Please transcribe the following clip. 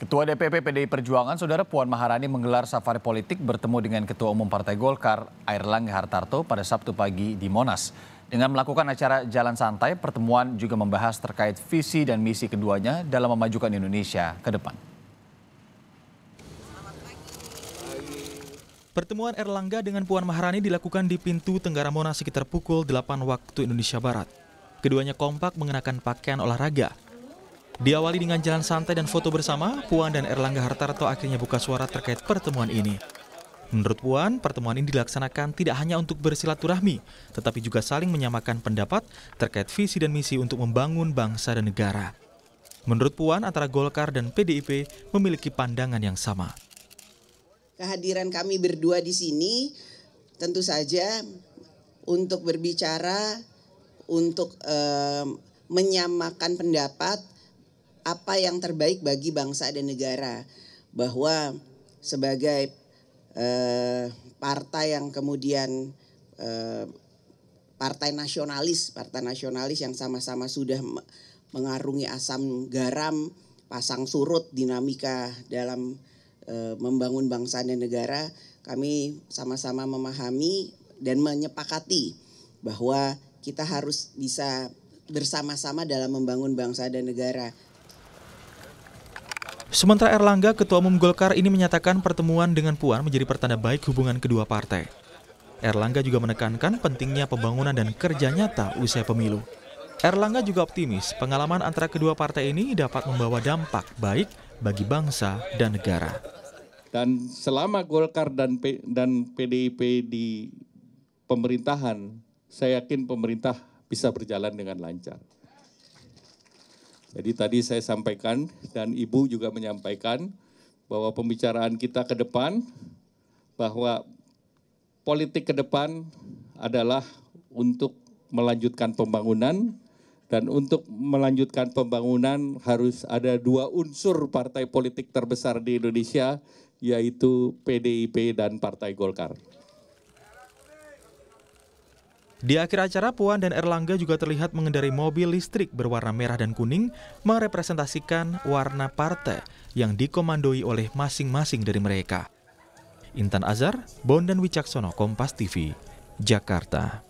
Ketua DPP PDI Perjuangan, Saudara Puan Maharani menggelar safari politik bertemu dengan Ketua Umum Partai Golkar, Airlangga Hartarto pada Sabtu pagi di Monas. Dengan melakukan acara jalan santai, pertemuan juga membahas terkait visi dan misi keduanya dalam memajukan Indonesia ke depan. Pertemuan Erlangga dengan Puan Maharani dilakukan di pintu Tenggara Monas sekitar pukul 8 waktu Indonesia Barat. Keduanya kompak mengenakan pakaian olahraga Diawali dengan jalan santai dan foto bersama, Puan dan Erlangga Hartarto akhirnya buka suara terkait pertemuan ini. Menurut Puan, pertemuan ini dilaksanakan tidak hanya untuk bersilaturahmi, tetapi juga saling menyamakan pendapat terkait visi dan misi untuk membangun bangsa dan negara. Menurut Puan, antara Golkar dan PDIP memiliki pandangan yang sama. Kehadiran kami berdua di sini tentu saja untuk berbicara, untuk eh, menyamakan pendapat, apa yang terbaik bagi bangsa dan negara bahwa sebagai eh, partai yang kemudian eh, partai nasionalis partai nasionalis yang sama-sama sudah mengarungi asam garam pasang surut dinamika dalam eh, membangun bangsa dan negara kami sama-sama memahami dan menyepakati bahwa kita harus bisa bersama-sama dalam membangun bangsa dan negara Sementara Erlangga, Ketua Umum Golkar ini menyatakan pertemuan dengan Puan menjadi pertanda baik hubungan kedua partai. Erlangga juga menekankan pentingnya pembangunan dan kerja nyata usai pemilu. Erlangga juga optimis pengalaman antara kedua partai ini dapat membawa dampak baik bagi bangsa dan negara. Dan selama Golkar dan P, dan PDIP di pemerintahan, saya yakin pemerintah bisa berjalan dengan lancar. Jadi tadi saya sampaikan dan Ibu juga menyampaikan bahwa pembicaraan kita ke depan bahwa politik ke depan adalah untuk melanjutkan pembangunan dan untuk melanjutkan pembangunan harus ada dua unsur partai politik terbesar di Indonesia yaitu PDIP dan Partai Golkar. Di akhir acara, Puan dan Erlangga juga terlihat mengendarai mobil listrik berwarna merah dan kuning merepresentasikan warna partai yang dikomandoi oleh masing-masing dari mereka. Intan Azhar, Bondan Wicaksono, Kompas TV, Jakarta.